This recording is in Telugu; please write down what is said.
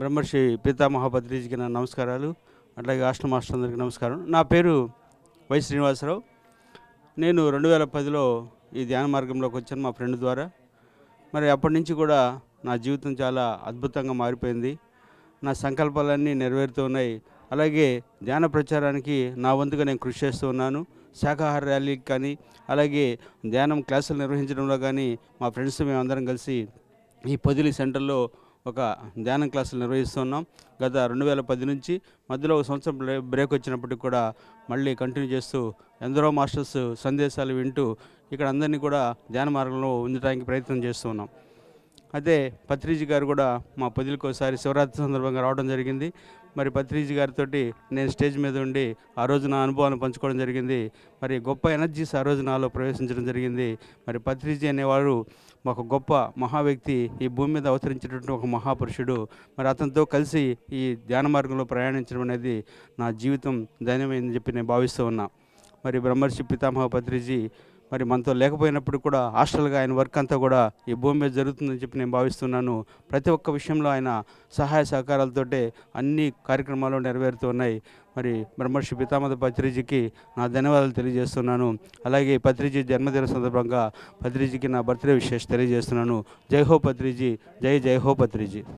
బ్రహ్మర్షి పీతామహా నా నమస్కారాలు అట్లాగే ఆశ్రమ అందరికీ నమస్కారం నా పేరు వై శ్రీనివాసరావు నేను రెండు వేల పదిలో ఈ ధ్యాన మార్గంలోకి వచ్చాను మా ఫ్రెండ్ ద్వారా మరి అప్పటి నుంచి కూడా నా జీవితం చాలా అద్భుతంగా మారిపోయింది నా సంకల్పాలన్నీ నెరవేరుతున్నాయి అలాగే ధ్యాన ప్రచారానికి నా వంతుగా నేను కృషి చేస్తూ ఉన్నాను శాఖాహార ర్యాలీకి కానీ అలాగే ధ్యానం క్లాసులు నిర్వహించడంలో కానీ మా ఫ్రెండ్స్ మేమందరం కలిసి ఈ పొదిలి సెంటర్లో ఒక ధ్యానం క్లాసులు నిర్వహిస్తున్నాం గత రెండు వేల పది నుంచి మధ్యలో ఒక సంవత్సరం బ్రేక్ వచ్చినప్పటికి కూడా మళ్ళీ కంటిన్యూ చేస్తూ ఎందరో మాస్టర్స్ సందేశాలు వింటూ ఇక్కడ అందరినీ కూడా ధ్యాన మార్గంలో ఉంచడానికి ప్రయత్నం చేస్తున్నాం అయితే పత్రిజీ గారు కూడా మా పదిలకు ఒకసారి శివరాత్రి సందర్భంగా రావడం జరిగింది మరి పత్రిజీ గారితో నేను స్టేజ్ మీద ఉండి ఆ రోజు నా అనుభవాన్ని పంచుకోవడం జరిగింది మరి గొప్ప ఎనర్జీస్ ఆ రోజు నాలో ప్రవేశించడం జరిగింది మరి పత్రిజీ అనేవారు ఒక గొప్ప మహా వ్యక్తి ఈ భూమి మీద అవతరించినటువంటి ఒక మహాపురుషుడు మరి అతనితో కలిసి ఈ ధ్యాన మార్గంలో ప్రయాణించడం అనేది నా జీవితం ధైర్యమైందని చెప్పి నేను భావిస్తూ ఉన్నా మరి బ్రహ్మర్షి పితామహ భద్రీజీ మరి మనతో లేకపోయినప్పుడు కూడా హాస్టల్గా ఆయన వర్క్ అంతా కూడా ఈ భూమి మీద జరుగుతుందని చెప్పి నేను భావిస్తున్నాను ప్రతి ఒక్క విషయంలో ఆయన సహాయ సహకారాలతోటే అన్ని కార్యక్రమాలు నెరవేరుతున్నాయి మరి బ్రహ్మర్షి పితామత పత్రిజీకి నా ధన్యవాదాలు తెలియజేస్తున్నాను అలాగే పత్రిజీ జన్మదిన సందర్భంగా పత్రిజీకి నా బర్త్డే విశేష తెలియజేస్తున్నాను జై హో పత్రిజీ జై జై హో పత్రిజీ